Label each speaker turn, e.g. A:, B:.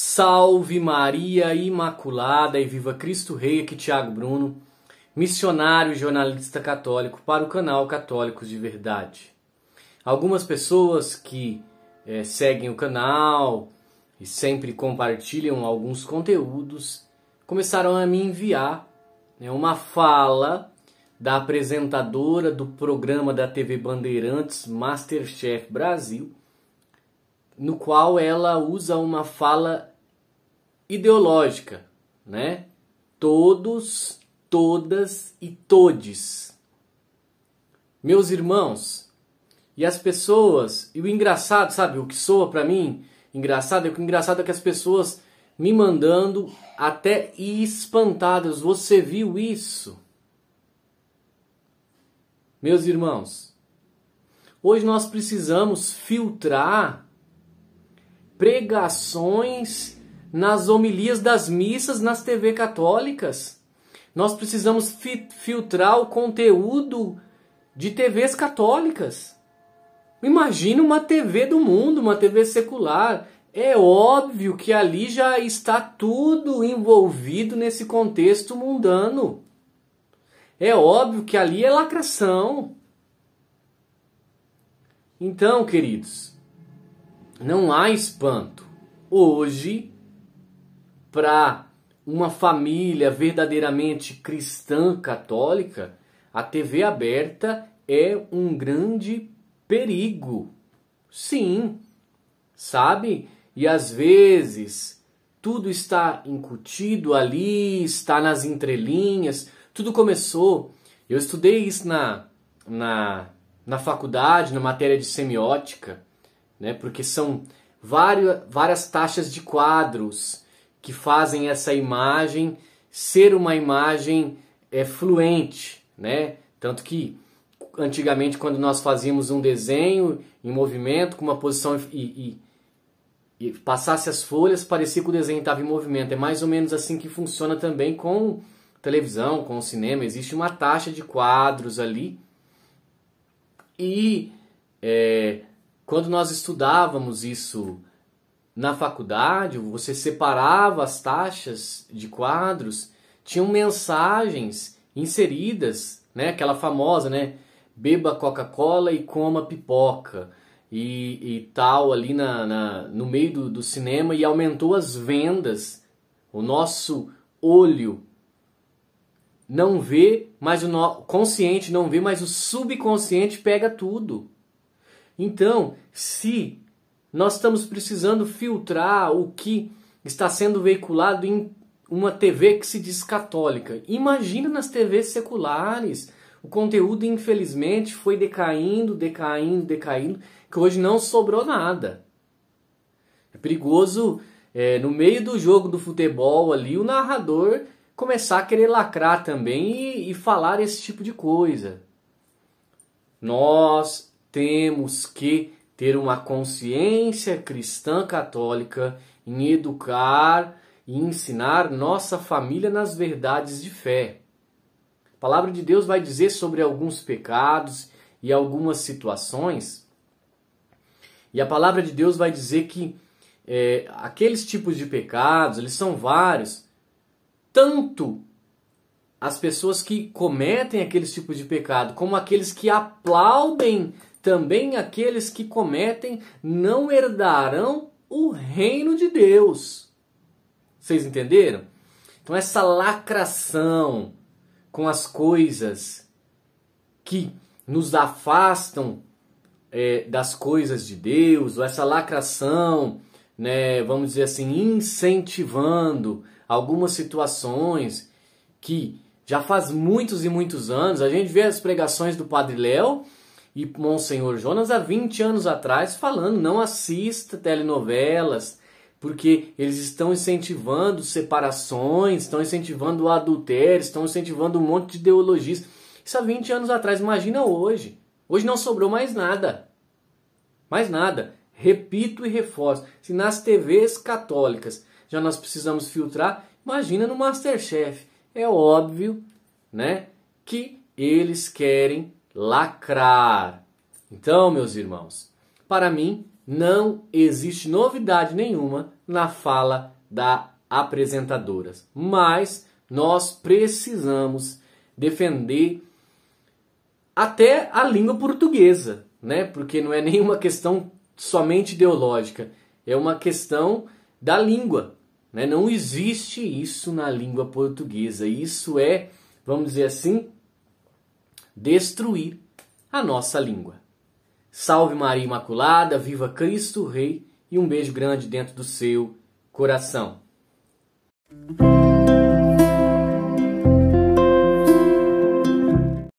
A: Salve Maria Imaculada e Viva Cristo Rei, aqui Tiago Bruno, missionário e jornalista católico para o canal Católicos de Verdade. Algumas pessoas que é, seguem o canal e sempre compartilham alguns conteúdos começaram a me enviar né, uma fala da apresentadora do programa da TV Bandeirantes Masterchef Brasil, no qual ela usa uma fala ideológica, né? Todos, todas e todes. Meus irmãos e as pessoas, e o engraçado, sabe, o que soa para mim, engraçado, é o engraçado é que as pessoas me mandando até espantadas, você viu isso? Meus irmãos, hoje nós precisamos filtrar pregações, nas homilias das missas nas TV católicas. Nós precisamos fi filtrar o conteúdo de TVs católicas. Imagina uma TV do mundo, uma TV secular. É óbvio que ali já está tudo envolvido nesse contexto mundano. É óbvio que ali é lacração. Então, queridos, não há espanto. Hoje, para uma família verdadeiramente cristã católica, a TV aberta é um grande perigo. Sim, sabe? E às vezes tudo está incutido ali, está nas entrelinhas, tudo começou. Eu estudei isso na, na, na faculdade, na matéria de semiótica né? Porque são várias, várias taxas de quadros que fazem essa imagem ser uma imagem é, fluente, né? Tanto que antigamente quando nós fazíamos um desenho em movimento com uma posição e, e, e passasse as folhas parecia que o desenho estava em movimento. É mais ou menos assim que funciona também com televisão, com o cinema. Existe uma taxa de quadros ali e é, quando nós estudávamos isso na faculdade, você separava as taxas de quadros, tinham mensagens inseridas, né? Aquela famosa, né? Beba Coca-Cola e coma pipoca e, e tal ali na, na no meio do, do cinema e aumentou as vendas. O nosso olho não vê, mas o no... consciente não vê, mas o subconsciente pega tudo. Então, se nós estamos precisando filtrar o que está sendo veiculado em uma TV que se diz católica, imagina nas TVs seculares. O conteúdo, infelizmente, foi decaindo, decaindo, decaindo, que hoje não sobrou nada. É perigoso, é, no meio do jogo do futebol ali, o narrador começar a querer lacrar também e, e falar esse tipo de coisa. Nós temos que ter uma consciência cristã católica em educar e ensinar nossa família nas verdades de fé. A palavra de Deus vai dizer sobre alguns pecados e algumas situações. E a palavra de Deus vai dizer que é, aqueles tipos de pecados, eles são vários, tanto as pessoas que cometem aqueles tipos de pecado, como aqueles que aplaudem também aqueles que cometem, não herdarão o reino de Deus. Vocês entenderam? Então, essa lacração com as coisas que nos afastam é, das coisas de Deus, ou essa lacração, né, vamos dizer assim, incentivando algumas situações que já faz muitos e muitos anos. A gente vê as pregações do Padre Léo e Monsenhor Jonas há 20 anos atrás falando: não assista telenovelas, porque eles estão incentivando separações, estão incentivando adultério, estão incentivando um monte de ideologias. Isso há 20 anos atrás, imagina hoje. Hoje não sobrou mais nada. Mais nada. Repito e reforço: se nas TVs católicas já nós precisamos filtrar, imagina no Masterchef é óbvio, né, que eles querem lacrar. Então, meus irmãos, para mim não existe novidade nenhuma na fala da apresentadora, mas nós precisamos defender até a língua portuguesa, né? Porque não é nenhuma questão somente ideológica, é uma questão da língua, né? Não existe isso na língua portuguesa. Isso é, vamos dizer assim, destruir a nossa língua. Salve Maria Imaculada, viva Cristo Rei e um beijo grande dentro do seu coração.